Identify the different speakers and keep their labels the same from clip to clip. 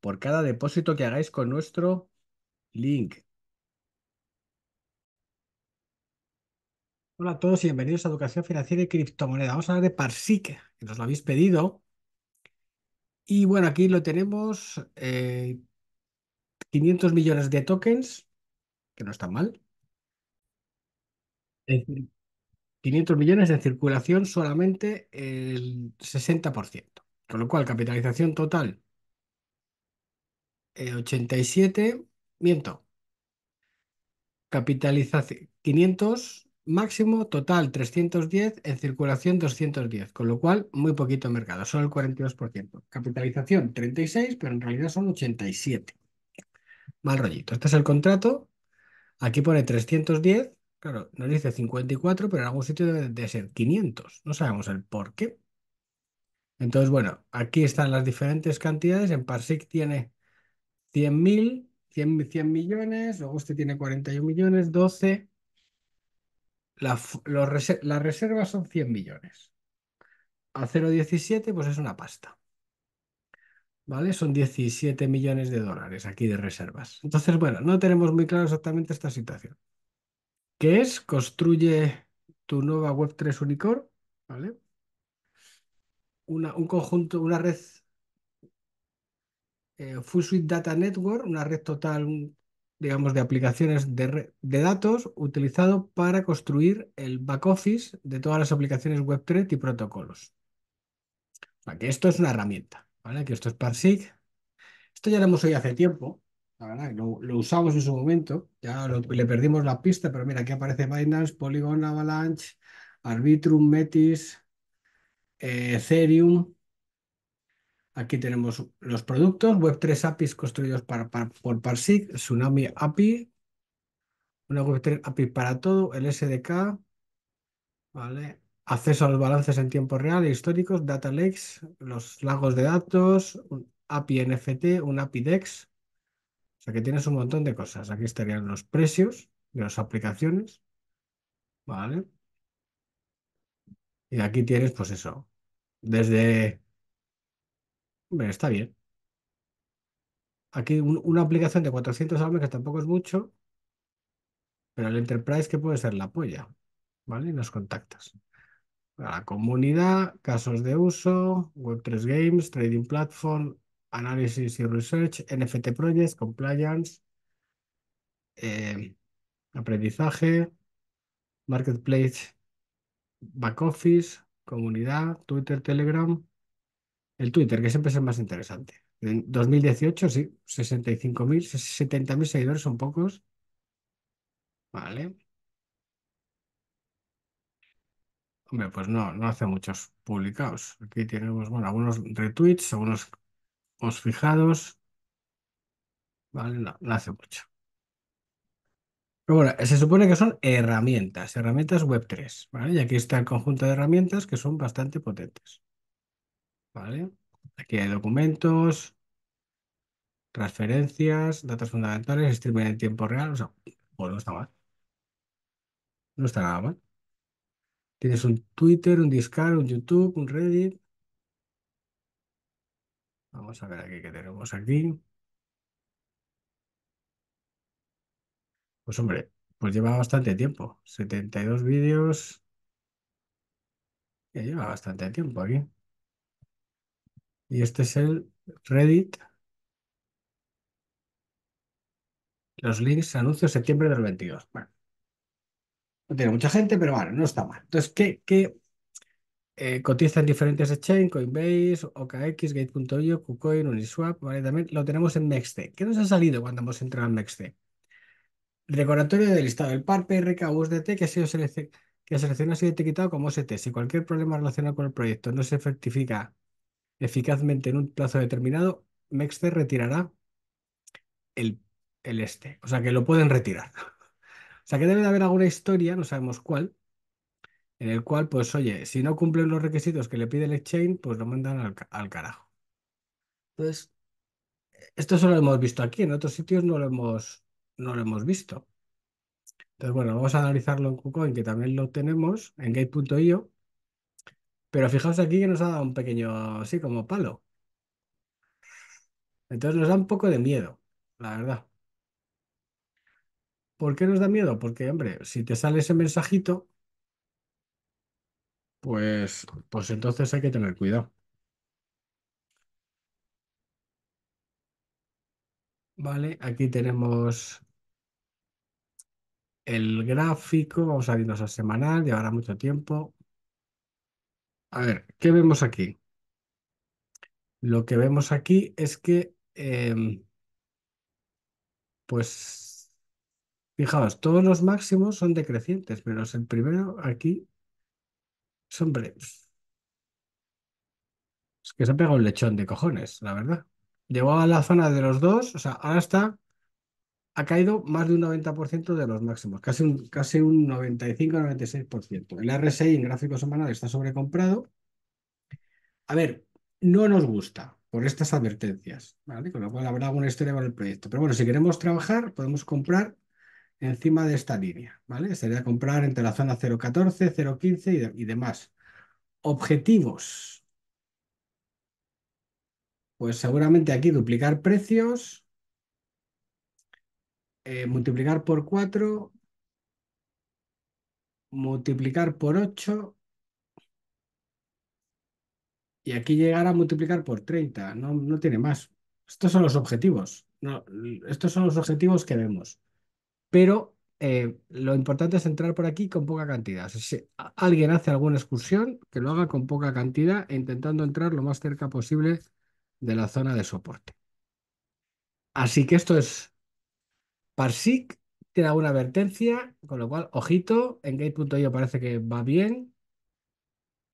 Speaker 1: por cada depósito que hagáis con nuestro link. Hola a todos y bienvenidos a Educación Financiera y Criptomoneda. Vamos a hablar de Parsic, que nos lo habéis pedido. Y bueno, aquí lo tenemos, 500 eh, millones de tokens, que no está mal. 500 millones en circulación solamente el 60%, con lo cual capitalización total 87, eh, miento. Capitalización 500, máximo total 310, en circulación 210, con lo cual muy poquito mercado, solo el 42%. Capitalización 36, pero en realidad son 87. Mal rollito. Este es el contrato. Aquí pone 310, claro, nos dice 54, pero en algún sitio debe de ser 500. No sabemos el por qué. Entonces, bueno, aquí están las diferentes cantidades. En Parsic tiene 100.000, mil, 100, millones, luego usted tiene 41 millones, 12. las reservas son 100 millones. A 0,17 pues es una pasta. ¿Vale? Son 17 millones de dólares aquí de reservas. Entonces, bueno, no tenemos muy claro exactamente esta situación. ¿Qué es? Construye tu nueva Web3 Unicorn, ¿vale? un conjunto, una red eh, Full Suite Data Network, una red total, digamos, de aplicaciones de, datos utilizado para construir el back office de todas las aplicaciones Web3 y protocolos. que esto es una herramienta, ¿vale? Que esto es Parsec. Esto ya lo hemos oído hace tiempo, lo, usamos en su momento, ya le perdimos la pista, pero mira, aquí aparece Binance, Polygon, Avalanche, Arbitrum, Metis, eh, Ethereum, Aquí tenemos los productos, Web3 APIs construidos para, por Parsec, Tsunami API, una Web3 API para todo, el SDK, ¿vale? acceso a los balances en tiempo real e históricos, data lakes, los lagos de datos, un API NFT, un API DEX. O sea que tienes un montón de cosas. Aquí estarían los precios de las aplicaciones. ¿Vale? Y aquí tienes, pues eso, desde está bien. Aquí una aplicación de 400 al que tampoco es mucho, pero el Enterprise que puede ser la polla, ¿vale? Y los contactos la comunidad, casos de uso, Web3 Games, Trading Platform, Análisis y Research, NFT Projects, Compliance, eh, Aprendizaje, Marketplace, Back Office, Comunidad, Twitter, Telegram. El Twitter, que siempre es el más interesante. En 2018, sí, 65.000, 70.000 seguidores son pocos. Vale. Hombre, pues no, no hace muchos publicados. Aquí tenemos, bueno, algunos retweets, algunos os fijados. Vale, no, no hace mucho. Pero bueno, se supone que son herramientas, herramientas Web3, ¿vale? Y aquí está el conjunto de herramientas que son bastante potentes. ¿vale? Aquí hay documentos, transferencias, datos fundamentales, streaming en tiempo real. O sea, bueno, no está mal. No está nada mal. Tienes un Twitter, un Discord, un YouTube, un Reddit. Vamos a ver aquí qué tenemos aquí. Pues hombre, pues lleva bastante tiempo. 72 vídeos. Ya lleva bastante tiempo aquí. Y este es el Reddit. Los links, anuncios, septiembre del 22. Bueno, no tiene mucha gente, pero bueno, no está mal. Entonces, ¿qué, qué eh, cotiza en diferentes chain Coinbase, OKX, Gate.io, KuCoin, Uniswap. ¿vale? También lo tenemos en Nextc, ¿Qué nos ha salido cuando hemos entrado en Nexte Recordatorio del listado del par PRK USDT que ha que ha sido etiquetado como OST. Si cualquier problema relacionado con el proyecto no se certifica eficazmente en un plazo determinado, Mexter retirará el, este. O sea, que lo pueden retirar. O sea, que debe de haber alguna historia, no sabemos cuál, en el cual, pues oye, si no cumplen los requisitos que le pide el exchange, pues lo mandan al, carajo. Entonces, esto solo lo hemos visto aquí, en otros sitios no lo hemos, no lo hemos visto. Entonces, bueno, vamos a analizarlo en KuCoin, que también lo tenemos, en gate.io. Pero fijaos aquí que nos ha dado un pequeño, así como palo. Entonces nos da un poco de miedo, la verdad. ¿Por qué nos da miedo? Porque, hombre, si te sale ese mensajito, pues, pues entonces hay que tener cuidado. Vale, aquí tenemos el gráfico, vamos a irnos a semanal, llevará mucho tiempo. A ver, ¿qué vemos aquí? Lo que vemos aquí es que, em, pues, fijaos, todos los máximos son decrecientes, menos el primero aquí. Son breves. es que se ha pegado un lechón de cojones, la verdad. Llegó a la zona de los dos, o sea, ahora está ha caído más de un 90% de los máximos, casi un, casi un 95-96%. El RSI en gráfico semanal está sobrecomprado. A ver, no nos gusta por estas advertencias, ¿vale? Con lo cual habrá alguna historia con el proyecto. Pero bueno, si queremos trabajar, podemos comprar encima de esta línea, ¿vale? Sería comprar entre la zona 0.14, 0.15 y demás. Objetivos. Pues seguramente aquí duplicar precios, eh, multiplicar por 4, multiplicar por 8 y aquí llegar a multiplicar por 30. No, no tiene más. Estos son los objetivos. No, estos son los objetivos que vemos. Pero eh, lo importante es entrar por aquí con poca cantidad. si alguien hace alguna excursión, que lo haga con poca cantidad, intentando entrar lo más cerca posible de la zona de soporte. Así que esto es Parsec tiene alguna advertencia, con lo cual, ojito, en gate.io parece que va bien.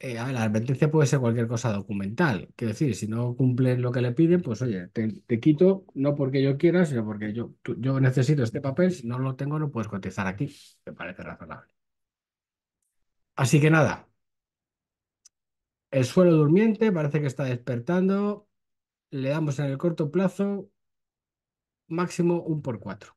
Speaker 1: Eh, la advertencia puede ser cualquier cosa documental. Quiero decir, si no cumplen lo que le piden, pues oye, te, quito, no porque yo quiera, sino porque yo, yo necesito este papel, si no lo tengo no puedes cotizar aquí. Me parece razonable. Así que nada, el suelo durmiente parece que está despertando. Le damos en el corto plazo máximo un por cuatro